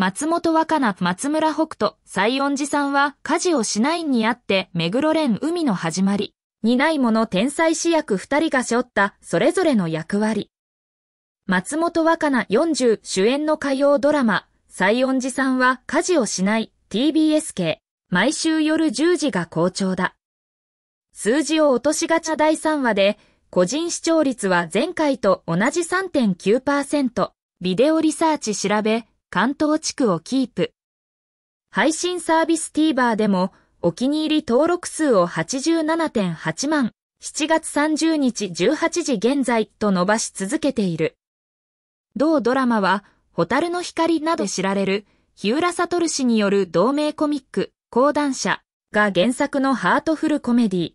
松本若菜、松村北斗、西園寺さんは、家事をしないにあって、目黒連海の始まり。にないもの天才主役二人が背負った、それぞれの役割。松本若菜40主演の火曜ドラマ、西園寺さんは家事をしない TBS 系、毎週夜10時が好調だ。数字を落としがち第3話で、個人視聴率は前回と同じ3.9%、ビデオリサーチ調べ、関東地区をキープ。配信サービス TVer でもお気に入り登録数を87.8万、7月30日18時現在と伸ばし続けている。同ドラマは、ホタルの光など知られる、日浦悟氏による同名コミック、講談社が原作のハートフルコメディ。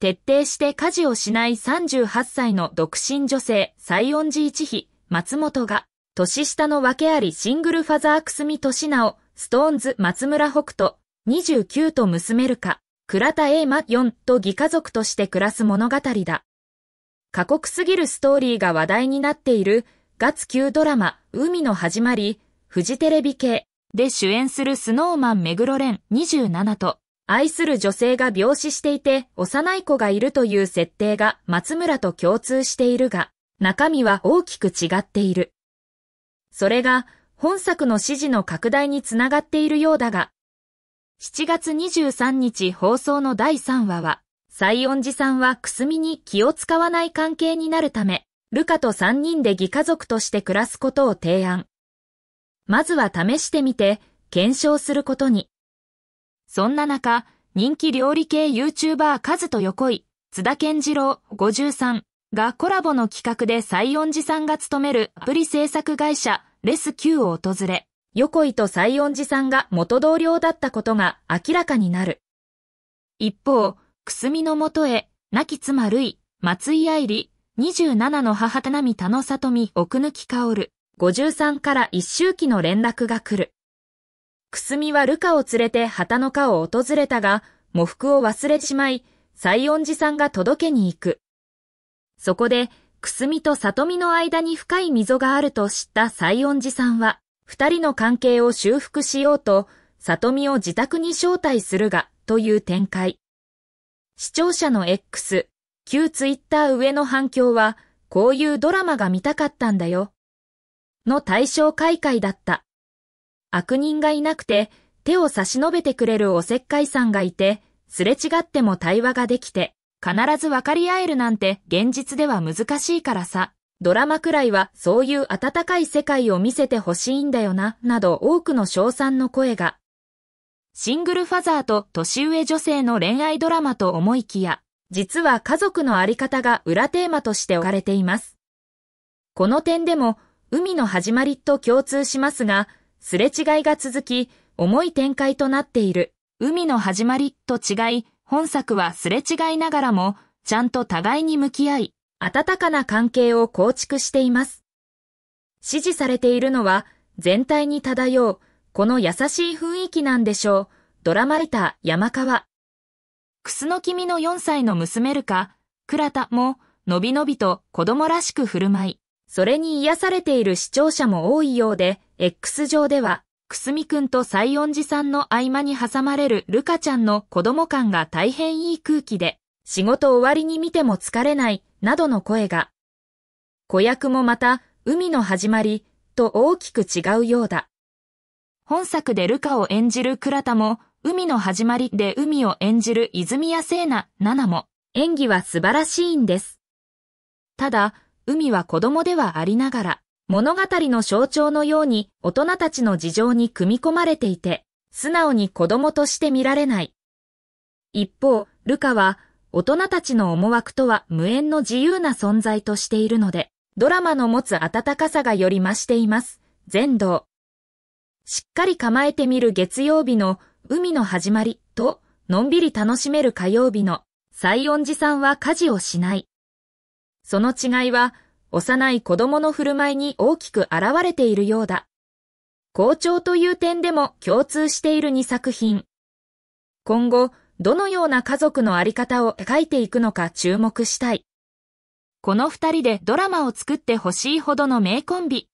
徹底して家事をしない38歳の独身女性、西恩寺一妃、松本が、年下の訳ありシングルファザーくすみ年おストーンズ松村北斗、29と娘るか、倉田英馬4と義家族として暮らす物語だ。過酷すぎるストーリーが話題になっている、月級ドラマ、海の始まり、フジテレビ系で主演するスノーマン目黒蓮27と、愛する女性が病死していて幼い子がいるという設定が松村と共通しているが、中身は大きく違っている。それが本作の支持の拡大につながっているようだが、7月23日放送の第3話は、西園寺さんはくすみに気を使わない関係になるため、ルカと3人で義家族として暮らすことを提案。まずは試してみて、検証することに。そんな中、人気料理系 YouTuber カズと横井、津田健次郎53がコラボの企画で西園寺さんが勤めるアプリ制作会社レス Q を訪れ、横井と西園寺さんが元同僚だったことが明らかになる。一方、くすみのもとへ、亡き妻るい、松井愛理、27の母田波田野里美奥貫る、53から一周期の連絡が来る。くすみはルカを連れて旗の家を訪れたが、喪服を忘れしまい、西園寺さんが届けに行く。そこで、くすみと里みの間に深い溝があると知った西園寺さんは、二人の関係を修復しようと、里みを自宅に招待するが、という展開。視聴者の X、旧ツイッター上の反響は、こういうドラマが見たかったんだよ。の対象開会だった。悪人がいなくて、手を差し伸べてくれるおせっかいさんがいて、すれ違っても対話ができて、必ず分かり合えるなんて現実では難しいからさ。ドラマくらいはそういう温かい世界を見せてほしいんだよな、など多くの称賛の声が。シングルファザーと年上女性の恋愛ドラマと思いきや、実は家族のあり方が裏テーマとして置かれています。この点でも、海の始まりと共通しますが、すれ違いが続き、重い展開となっている、海の始まりと違い、本作はすれ違いながらも、ちゃんと互いに向き合い、温かな関係を構築しています。支持されているのは、全体に漂う、この優しい雰囲気なんでしょう。ドラマリター山川。くすの君の4歳の娘るか、倉田も、のびのびと子供らしく振る舞い、それに癒されている視聴者も多いようで、X 上では、くすみくんと西園寺さんの合間に挟まれるルカちゃんの子供感が大変いい空気で、仕事終わりに見ても疲れない、などの声が。子役もまた、海の始まり、と大きく違うようだ。本作でルカを演じる倉田も、海の始まりで海を演じる泉谷聖奈、奈ナも、演技は素晴らしいんです。ただ、海は子供ではありながら、物語の象徴のように大人たちの事情に組み込まれていて、素直に子供として見られない。一方、ルカは大人たちの思惑とは無縁の自由な存在としているので、ドラマの持つ温かさがより増しています。全道。しっかり構えてみる月曜日の海の始まりと、のんびり楽しめる火曜日の西音寺さんは家事をしない。その違いは、幼い子供の振る舞いに大きく現れているようだ。校長という点でも共通している2作品。今後、どのような家族のあり方を描いていくのか注目したい。この二人でドラマを作ってほしいほどの名コンビ。